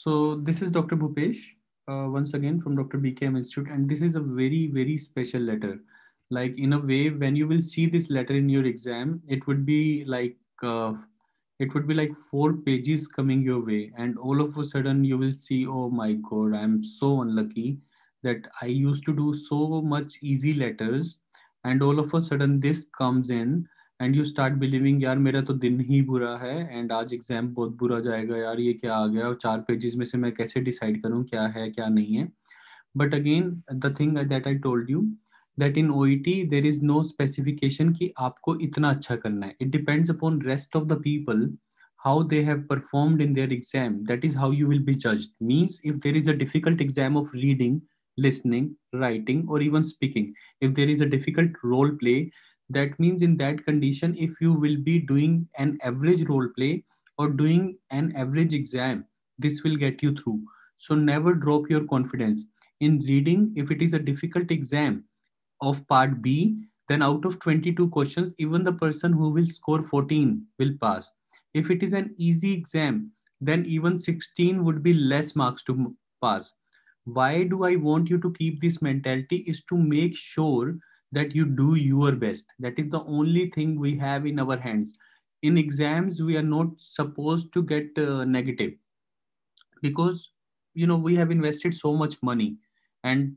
So this is Dr. Bhupesh uh, once again from Dr. BKM Institute, and this is a very very special letter. Like in a way, when you will see this letter in your exam, it would be like uh, it would be like four pages coming your way, and all of a sudden you will see, oh my god, I'm so unlucky that I used to do so much easy letters, and all of a sudden this comes in and you start believing यार मेरा तो दिन ही बुरा है and आज exam बहुत बुरा जाएगा यार ये क्या आ गया और चार पेजेस में से मैं कैसे डिसाइड करूँ क्या है क्या नहीं है but again the thing that I told you that in O T there is no specification कि आपको इतना अच्छा करना है it depends upon rest of the people how they have performed in their exam that is how you will be जज means if there is a difficult exam of reading listening writing और even speaking if there is a difficult role play that means in that condition if you will be doing an average role play or doing an average exam this will get you through so never drop your confidence in reading if it is a difficult exam of part b then out of 22 questions even the person who will score 14 will pass if it is an easy exam then even 16 would be less marks to pass why do i want you to keep this mentality is to make sure that you do your best that is the only thing we have in our hands in exams we are not supposed to get uh, negative because you know we have invested so much money and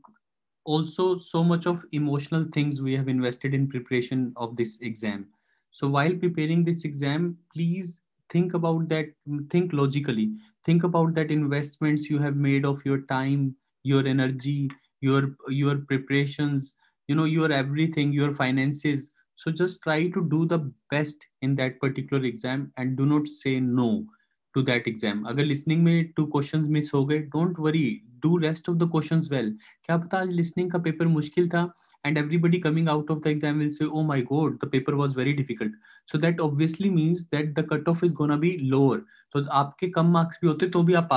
also so much of emotional things we have invested in preparation of this exam so while preparing this exam please think about that think logically think about that investments you have made of your time your energy your your preparations you know your everything your finances so just try to do the best in that particular exam and do not say no to that exam अगर listening me two questions miss हो गए don't worry do rest of the questions well क्या पता आज listening का paper मुश्किल था and everybody coming out of the exam will say oh my god the paper was very difficult so that obviously means that the cutoff is gonna be lower So आपके कम marks भी होते तो भी आप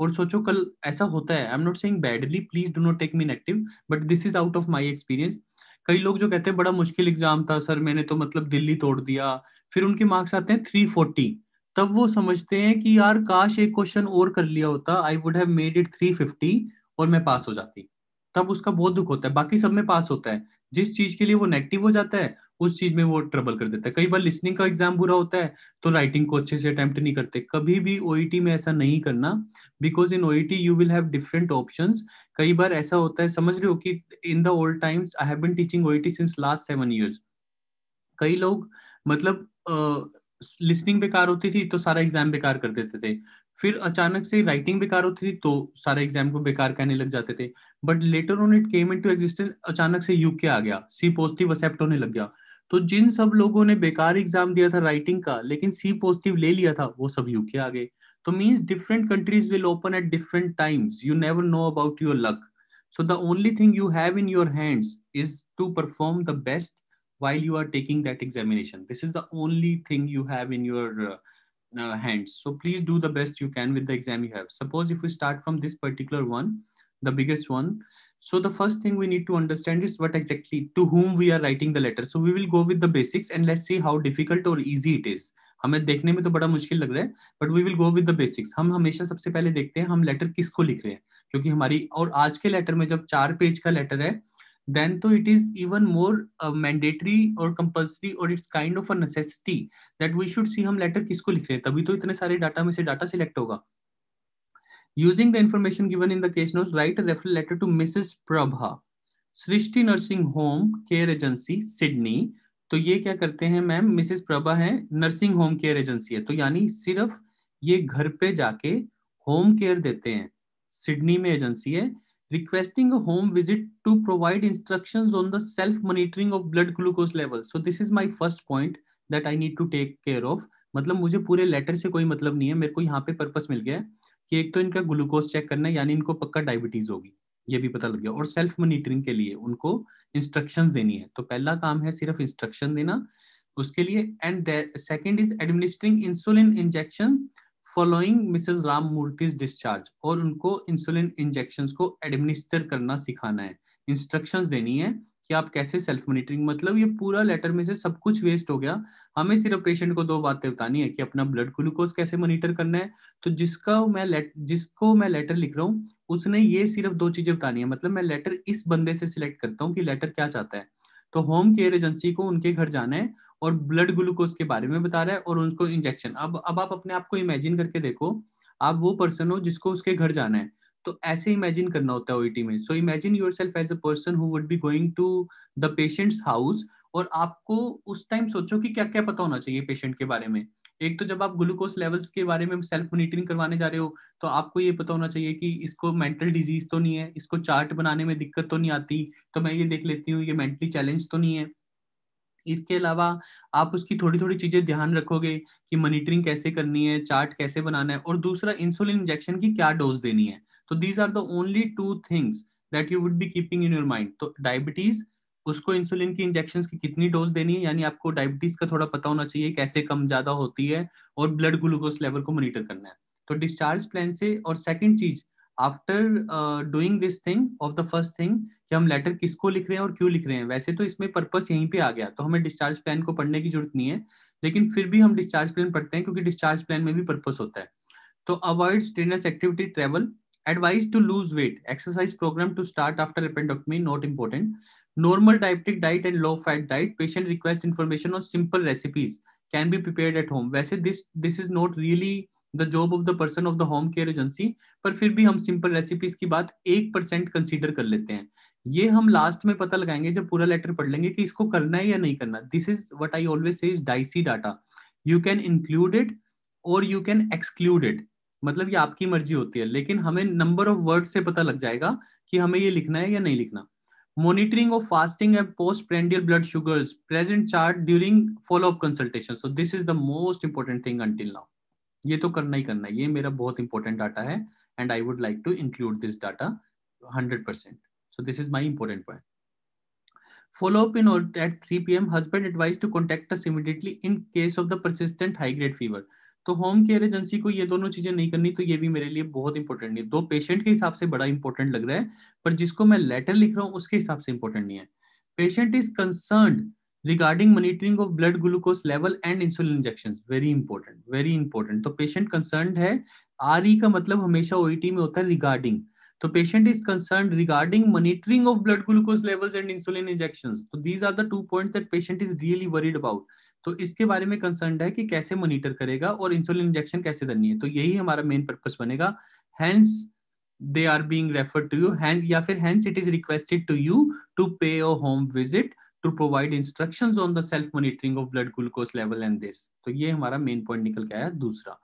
और सोचो कल ऐसा होता है I am not saying badly please do not take me negative but this is out of my experience कई लोग जो कहते हैं बड़ा मुश्किल एग्जाम था सर मैंने तो मतलब दिल्ली तोड़ दिया फिर उनके मार्क्स आते हैं थ्री फोर्टी तब वो समझते हैं कि यार काश एक क्वेश्चन और कर लिया होता I would have made it three fifty और मैं पास हो जाती तब उसका बहुत दुख होता है बाकी सब में पास होता है जिस चीज के लिए वो नेगेटिव हो जाता है उस चीज में वो ट्रबल कर देता है कई बार लिसनिंग का एग्जाम बुरा होता है तो राइटिंग को अच्छे से अटेम्प्ट नहीं करते कभी भी ओईटी e में ऐसा नहीं करना because in OET you will have different option कई बार ऐसा होता है समझ रहे हो कि in the old times I have been teaching OET since last seven years कई लोग मतलब लिसनिंग uh, बेकार होती थी तो सारा एग्जाम बेकार कर देते थे फिर अचानक से राइटिंग बेकार होती थी तो सारे एग्जाम को बेकार कहने लग जाते थे but later on it came into existence अचानक से यूके आ गया सी पॉजिटिव एक्सेप्ट होने लग गया तो जिन सब लोगों ने बेकार एग्जाम दिया था राइटिंग का लेकिन सी पॉजिटिव ले लिया था वो सब यूके आ गए तो means different countries will open at different times you never know about your luck so the only thing you have in your hands is to perform the best while you are taking that examination this is the only thing you have in your uh, hands. So please do the best you can with the exam you have. Suppose if we start from this particular one, the biggest one. So the first thing we need to understand is what exactly to whom we are writing the letter. So we will go with the basics and let's see how difficult or easy it is. हमें देखने में तो बड़ा मुश्किल लग रहा है but we will go with the basics हम हमेशा सबसे पहले देखते हैं हम लेटर किसको लिख रहे हैं क्योंकि हमारी और आज के लेटर में जब चार पेज का लेटर है then so it is even more uh, mandatory or compulsory or it's kind of a necessity that we should see हम letter किसको लिख रहे हैं तभी तो इतने सारे डाटा में से डाटा सिलेक्ट होगा Using the information given in the case notes, write a referral letter to Mrs. Prabha, Srishti Nursing Home Care Agency, Sydney. तो ये क्या करते हैं मैम मिसेस प्रभा है नर्सिंग होम केयर एजेंसी है तो यानी सिर्फ ये घर पे जाके होम केयर देते हैं सिडनी में एजेंसी है requesting a home visit to provide instructions on the self monitoring of blood glucose levels so this is my first point that i need to take care of मतलब मुझे पूरे letter से कोई मतलब नहीं है मेरे को यहाँ पे पर्पस मिल गया है कि एक तो इनका ग्लूकोज चेक करना है यानी इनको पक्का डायबिटीज होगी ये भी पता लग गया और सेल्फ मॉनिटरिंग के लिए उनको इंस्ट्रक्शंस देनी है तो पहला काम है सिर्फ इंस्ट्रक्शन देना उसके लिए and second is administering insulin injection following Mrs Ram Murthy's discharge और उनको इंसुलिन इंजेक्शन को एडमिनिस्टर करना सिखाना है इंस्ट्रक्शंस देनी है कि आप कैसे सेल्फ मॉनिटरिंग मतलब ये पूरा लेटर में से सब कुछ वेस्ट हो गया हमें सिर्फ पेशेंट को दो बातें बतानी है कि अपना ब्लड ग्लूकोज कैसे मॉनिटर करना है तो जिसका मैं लेट जिसको मैं लेटर लिख रहा हूँ उसने ये सिर्फ दो चीजें बतानी है मतलब मैं लेटर इस बंदे से सिलेक्ट करता हूँ कि लेटर क्या चाहता है तो होम केयर एजेंसी को उनके घर जाना है और ब्लड ग्लूकोज के बारे में बता रहा है और उनको इंजेक्शन अब अब आप अपने आप को इमेजिन करके देखो आप वो पर्सन हो जिसको उसके घर जाना है तो ऐसे इमेजिन करना होता है ओईटी e में so imagine yourself as a person who would be going to the patient's house और आपको उस टाइम सोचो कि क्या क्या पता होना चाहिए पेशेंट के बारे में एक तो जब आप ग्लूकोज लेवल्स के बारे में सेल्फ मॉनिटरिंग करवाने जा रहे हो तो आपको ये पता होना चाहिए कि इसको मेंटल डिजीज तो नहीं है इसको चार्ट बनाने में दिक्कत तो नहीं आती तो मैं ये देख लेती हूँ ये मेंटली चैलेंज तो नहीं है इसके अलावा आप उसकी थोड़ी थोड़ी चीजें ध्यान रखोगे कि मॉनिटरिंग कैसे करनी है चार्ट कैसे बनाना है और दूसरा इंसुलिन इंजेक्शन की क्या डोज देनी है तो these are the only two things that you would be keeping in your mind तो डायबिटीज उसको इंसुलिन की इंजेक्शन की कितनी डोज देनी है यानी आपको डायबिटीज का थोड़ा पता होना चाहिए कैसे कम ज्यादा होती है और ब्लड ग्लूकोज लेवल को मोनिटर करना है तो डिस्चार्ज प्लान से और सेकेंड चीज after doing this thing of the first thing कि हम लेटर किसको लिख रहे हैं और क्यों लिख रहे हैं वैसे तो इसमें पर्पस यहीं पे आ गया तो हमें डिस्चार्ज प्लान को पढ़ने की जरूरत नहीं है लेकिन फिर भी हम डिस्चार्ज प्लान पढ़ते हैं क्योंकि डिस्चार्ज प्लान में भी पर्पस होता है तो avoid strenuous activity travel advice to lose weight exercise programme to start after appendectomy not important normal diabetic diet and low fat diet patient request information on simple recipes can be prepared at home वैसे this this is not really the job of the person of the home care agency पर फिर भी हम simple recipes की बात एक percent consider कर लेते हैं ये हम लास्ट में पता लगाएंगे जब पूरा लेटर पढ़ लेंगे कि इसको करना है या नहीं करना this is what I always say dicey data you can include it और यू कैन एक्सक्लूड इट मतलब ये आपकी मर्जी होती है लेकिन हमें नंबर ऑफ वर्ड से पता लग जाएगा कि हमें ये लिखना है या नहीं लिखना monitoring of fasting and postprandial blood sugars present chart during follow-up consultation so this is the most important thing until now ये तो करना ही करना है ये मेरा बहुत इंपॉर्टेंट डाटा है and I would like to include this data hundred percent so this is my important point follow up in at three P M husband advised to contact us immediately in case of the persistent high grade fever तो home care agency को ये दोनों चीजें नहीं करनी तो ये भी मेरे लिए बहुत इंपॉर्टेंट नहीं है दो पेशेंट के हिसाब से बड़ा इंपॉर्टेंट लग रहा है पर जिसको मैं लेटर लिख रहा हूँ उसके हिसाब से इंपॉर्टेंट नहीं है patient is concern regarding monitoring of blood glucose level and insulin injection very important very important तो पेशेंट कंसर्न है आर ई का मतलब हमेशा ओ टी e में होता है रिगार्डिंग तो patient is concern regarding monitoring of blood glucose levels and insulin injection तो these are the two point that patient is really worried about तो इसके बारे में कंसर्न है कि कैसे मॉनिटर करेगा और इंसुलिन इंजेक्शन कैसे करनी है तो यही हमारा मेन पर्पस बनेगा hence they are being refer to you या फिर hence it is requested to you to pay a home visit to provide instructions on the self monitoring of blood glucose level and this this is our main point निकल के आया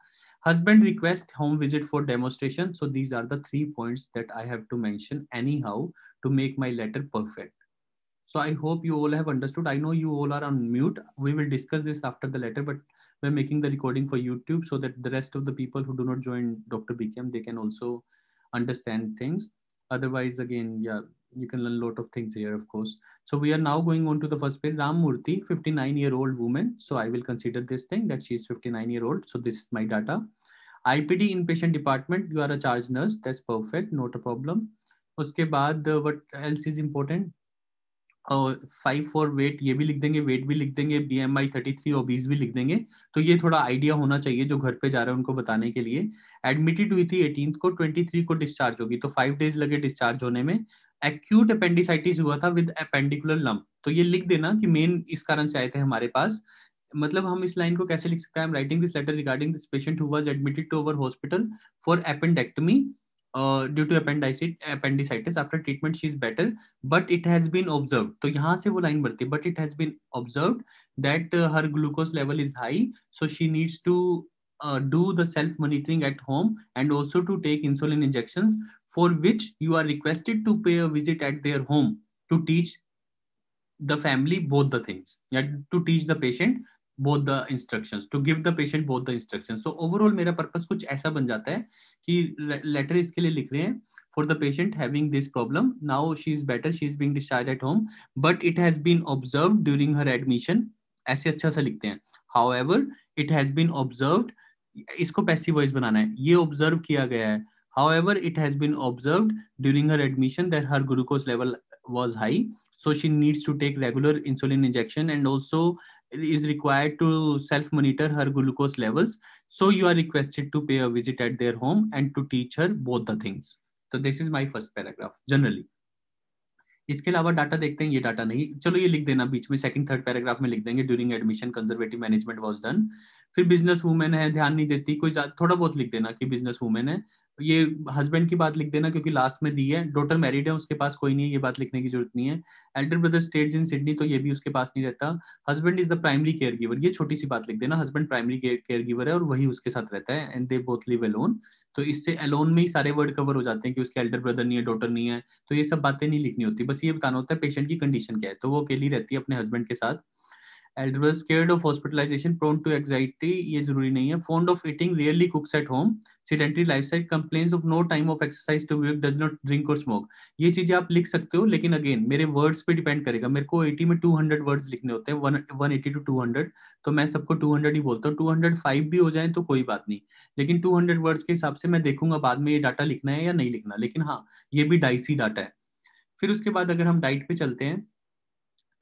husband request home visit for demonstration so these are the three points that I have to mention anyhow to make my letter perfect so I hope you all have understood I know you all are on mute we will discuss this after the letter but we're making the recording for YouTube so that the rest of the people who do not join Dr. BKM they can also understand things otherwise again yeah you can learn a lot of things here, of course. So we are now going on to the first page. Ram Murthy, 59 year old woman. So I will consider this thing that she is 59 year old. So this is my data. IPD inpatient department, you are a charge nurse. That's perfect. Not a problem. उसके बाद what else is important? और five four weight ये भी लिख देंगे weight भी लिख देंगे B M I thirty three obese भी लिख देंगे तो ये थोड़ा आइडिया होना चाहिए जो घर पे जा रहे हैं उनको बताने के लिए एडमिटेड हुई थी एटीन को ट्वेंटी थ्री को डिस्चार्ज होगी तो फाइव डेज लगे डिस्चार्ज होने में एक्यूट अपेंडिसाइटिस हुआ था विद अपेंडिकुलर लम्प तो ये लिख देना कि मेन इस कारण से आए थे हमारे पास मतलब हम इस लाइन को कैसे लिख सकते हैं writing this letter regarding this patient who was admitted to our hospital for appendectomy due to appendicitis after treatment she is better but it has been observe तो यहाँ से वो लाइन बढ़ती है but it has been observe that her glucose level is high so she needs to do the self monitoring at home and and to take insulin insulin for which you are requested to pay a visit at their home to teach the family both the things yeah to teach the patient both the instruction to give the patient both the instruction so overall मेरा purpose कुछ ऐसा बन जाता है कि letter इसके लिए लिख रहे हैं for the patient having this problem now she is better she is being discharge at home but it has been observe during her admission ऐसे अच्छा सा लिखते हैं however it has been observe इसको पैसिव वॉइस बनाना है ये observe किया गया है However, it has been observed during her admission that her glucose level was high. So she needs to take regular insulin injection and also is required to self-monitor her glucose levels. So you are requested to pay a visit at their home and to teach her both the things. So this is my first paragraph generally. इसके अलावा data देखते हैं ये data नहीं चलो ये लिख देना बीच में सेकंड थर्ड पैराग्राफ में लिख देंगे during admission conservative management was done फिर बिजनेस वूमेन है ध्यान नहीं देती कोई थोड़ा बहुत लिख देना कि बिजनेस वूमेन है ये हस्बैंड की बात लिख देना क्योंकि लास्ट में दी है डॉटर मैरिड है उसके पास कोई नहीं है ये बात लिखने की जरूरत नहीं है elder brother state in Sydney तो ये भी उसके पास नहीं रहता husband is the primary care giver ये छोटी सी बात लिख देना हस्बैंड प्राइमरी केयर गिवर है और वही उसके साथ रहता है and they both live alone तो इससे अलोन में ही सारे वर्ड कवर हो जाते हैं कि उसके एल्डर ब्रदर नहीं है डॉटर नहीं है तो ये सब बातें नहीं लिखनी होती बस ये बताना होता है पेशेंट की कंडीशन क्या है तो वो अकेली रहती है अपने हस्बैंड के साथ adverse cared of hospitalisation prone to anxiety ये जरूरी नहीं है fond of eating rarely cooks at home sedentary life side complain of no time of exercise to view does not drink और स्मोक ये चीजें आप लिख सकते हो लेकिन अगेन मेरे वर्ड्स पे डिपेंड करेगा मेरे को एटी में टू हंड्रेड वर्ड्स लिखने होते हैं one eighty to two hundred तो मैं सबको टू हंड्रेड ही बोलता हूँ टू हंड्रेड फाइव भी हो जाए तो कोई बात नहीं लेकिन टू हंड्रेड वर्ड्स के हिसाब से मैं देखूंगा बाद में ये डाटा लिखना है या नहीं लिखना लेकिन हाँ ये भी डाइसी डाटा है फिर उसके बाद अगर हम डाइट पे चलते हैं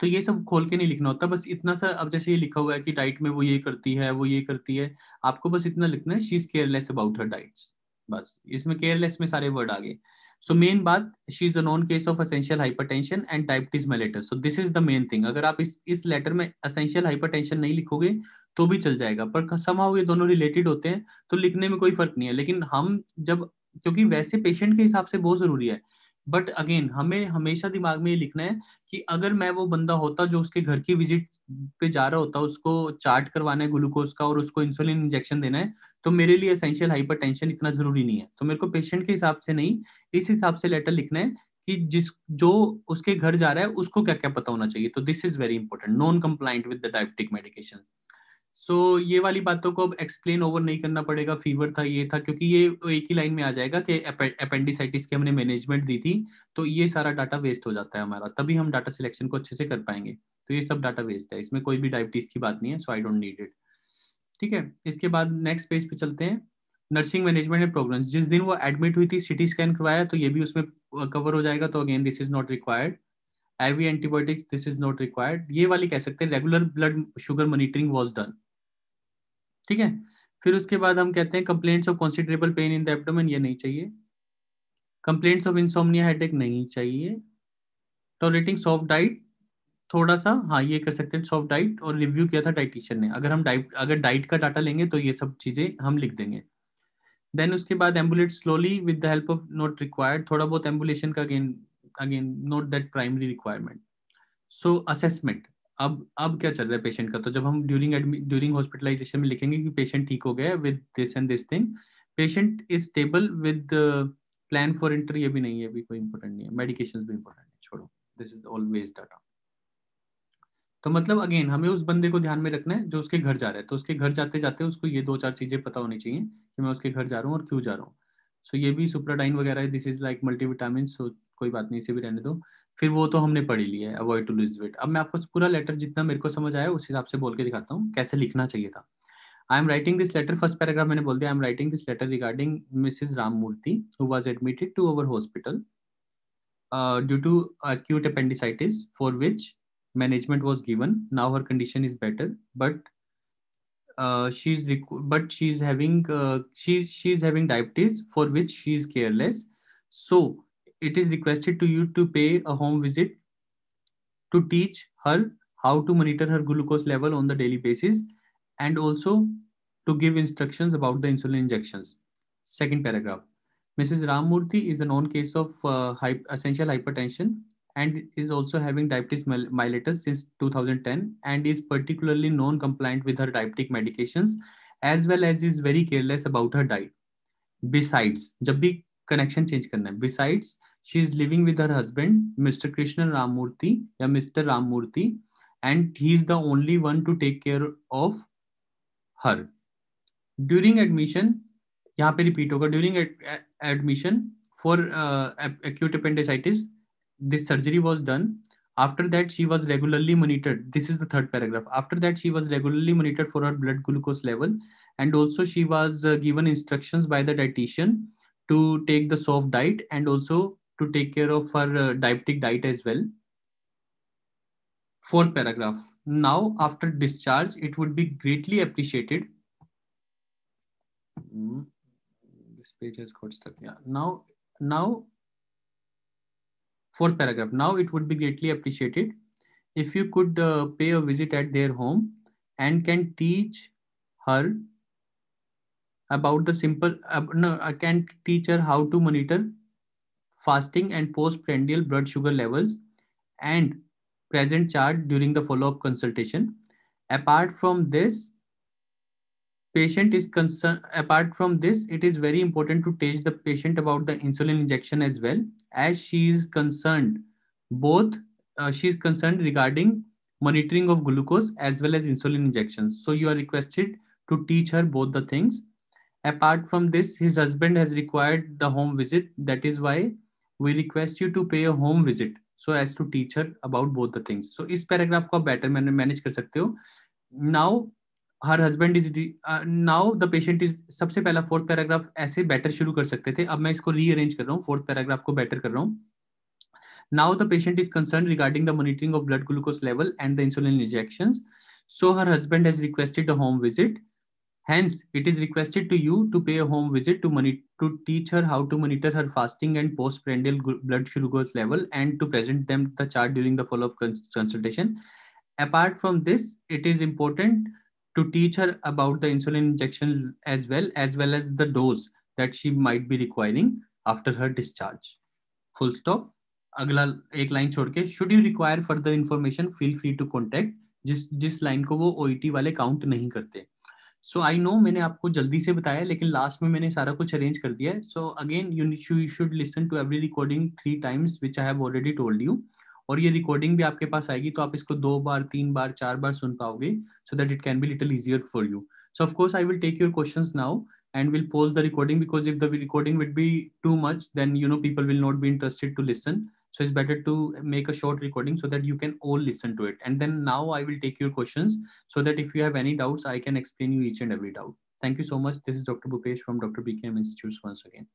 तो ये सब खोल के नहीं लिखना होता बस इतना सा अब जैसे ये लिखा हुआ है कि डाइट में वो ये करती है वो ये करती है आपको बस इतना लिखना है she is careless about her diet बस इसमें केयरलेस में सारे वर्ड आ गए सो मेन बात she is a known case of essential hypertension and diabetes mellitus so this is the main thing अगर आप इस इस लेटर में असेंशियल हाइपर टेंशन नहीं लिखोगे तो भी चल जाएगा पर समाव ये दोनों रिलेटेड होते हैं तो लिखने में कोई फर्क नहीं है लेकिन हम जब क्योंकि वैसे पेशेंट के हिसाब से बहुत जरूरी है बट अगेन हमें हमेशा दिमाग में ये लिखना है कि अगर मैं वो बंदा होता जो उसके घर की विजिट पे जा रहा होता उसको चार्ट करवाना है ग्लूकोज का और उसको इंसुलिन इंजेक्शन देना है तो मेरे लिए असेंशियल हाइपरटेंशन इतना जरूरी नहीं है तो मेरे को पेशेंट के हिसाब से नहीं इस हिसाब से लेटर लिखना है कि जिस जो उसके घर जा रहा है उसको क्या क्या पता होना चाहिए तो this is very important non compliant with the diabetic medication so so, ये वाली बातों को अब एक्सप्लेन ओवर नहीं करना पड़ेगा फीवर था ये था क्योंकि ये एक ही लाइन में आ जाएगा कि अपेंडिसाइटिस की हमने मैनेजमेंट दी थी तो ये सारा डाटा वेस्ट हो जाता है हमारा तभी हम डाटा सिलेक्शन को अच्छे से कर पाएंगे तो ये सब डाटा वेस्ट है इसमें कोई भी डायबिटीज की बात नहीं है so I don't need it ठीक है इसके बाद नेक्स्ट पेज पे चलते हैं नर्सिंग मैनेजमेंट एंड प्रोग्राम जिस दिन वो एडमिट हुई थी सिटी स्कैन करवाया तो ये भी उसमें कवर हो जाएगा तो again this is not required IV antibiotics this is not required ये वाली कह सकते हैं regular blood sugar monitoring was done ठीक है फिर उसके बाद हम कहते हैं complaints of considerable pain in the abdomen ये नहीं चाहिए कंप्लेंट्स ऑफ इंसोमिया हेडेक नहीं चाहिए टॉलेटिंग सॉफ्ट डाइट थोड़ा सा हाँ ये कर सकते हैं सॉफ्ट डाइट और रिव्यू किया था डाइटिशियन ने अगर हम डाइट अगर डाइट का डाटा लेंगे तो ये सब चीज़ें हम लिख देंगे देन उसके बाद ambulate slowly with the help of not required थोड़ा बहुत एम्बुलेशन का again again not that primary requirement so assessment अब अब क्या चल रहा है पेशेंट का तो जब हम ड्यूरिंग ड्यूरिंग हॉस्पिटलाइजेशन में लिखेंगे कि पेशेंट ठीक हो गया with this and this thing patient is stable with plan for inter ये भी नहीं है अभी कोई इंपॉर्टेंट नहीं है मेडिकेशन भी इंपॉर्टेंट है छोड़ो दिस इज ऑलवेज डाटा तो मतलब अगेन हमें उस बंदे को ध्यान में रखना है जो उसके घर जा रहा है तो उसके घर जाते जाते उसको ये दो चार चीजें पता होनी चाहिए कि मैं उसके घर जा रहा हूँ और क्यों जा रहा हूँ सो so, ये भी सुप्राडाइन वगैरह this is like multivitamin so कोई बात नहीं इसे भी रहने दो फिर वो तो हमने पढ़ी ली है अवॉइड टू लूज वेट अब मैं आपको पूरा लेटर जितना मेरे को समझ आया उस हिसाब से बोल के दिखाता हूँ कैसे लिखना चाहिए था I am writing this letter first paragraph मैंने बोल दिया I am writing this letter regarding Mrs Ram Murthy who was admitted to our hospital due to acute appendicitis for which management was given now her condition is better but uh, she is but she is having uh, she she is having diabetes for which she is careless so it is requested to you to pay a home visit to teach her how to monitor her glucose level on the daily basis and also to give instructions about the insulin injections. Second paragraph. Mrs. Ramurthy is a known case of uh, essential hypertension and is also having diabetes mellitus since 2010 and is particularly non-compliant with her diabetic medications as well as is very careless about her diet. Besides, जब भी connection change करना है besides she is living with her husband, Mr. Krishna Ramurthy, yeah, Mr. Ramurthy, and he is the only one to take care of her. During admission, यहाँ पे repeat होगा for admission uh, for acute appendicitis this surgery was done after that she was regularly monitored this is the third paragraph after that she was regularly monitored for her blood glucose level and also she was uh, given instructions by the dietitian to take the soft diet and also to take care of her uh, diabetic diet as well. Fourth paragraph. Now, after discharge, it would be greatly appreciated. Mm, this page has got stuck. Yeah. Now, now, fourth paragraph. Now, it would be greatly appreciated if you could uh, pay a visit at their home and can teach her about the simple. Uh, no, I can teach her how to monitor fasting and postprandial blood sugar levels, and present chart during the follow-up consultation. Apart from this, patient is concerned apart from this it is very important to teach the patient about the insulin injection as well as she is concerned both uh, she is concerned regarding monitoring of glucose as well as insulin injections so you are requested to teach her both the things apart from this his husband has required the home visit that is why we request you to pay a home visit so as to teach her about both the things so इस paragraph को आप better manage कर सकते हो now her husband is now the patient is सबसे पहला fourth paragraph ऐसे better शुरू कर सकते थे अब मैं इसको रीअरेंज कर रहा हूँ फोर्थ पैराग्राफ को बेटर कर रहा हूँ now the patient is concern regarding the monitoring of blood glucose level and the insulin injection so her husband has requested a home Hence, it is requested to you to pay a home visit to, moni- to teach her how to monitor her fasting and postprandial blood glucose level and to present them the chart during the follow-up cons- consultation. Apart from this, it is important to teach her about the insulin injection as well as well as the dose that she might be requiring after her discharge. Full stop. Agla, एक line Should you require further information, feel free to contact. To contact जिस जिस line को वो ओ वाले count so I know मैंने आपको जल्दी से बताया लेकिन लास्ट में मैंने सारा कुछ अरेंज कर दिया है so again you should listen to every recording three times which I have already told you और ये रिकॉर्डिंग भी आपके पास आएगी तो आप इसको दो बार तीन बार चार बार सुन पाओगे so that it can be little easier for you so of course I will take your question now and will pause the recording because if the recording would be too much then you know people will not be interested to listen so it's better to make a short recording so that you can all listen to it and then now i will take your questions so that if you have any doubts i can explain you each and every doubt thank you so much this is dr bupesh from dr bkm institutes once again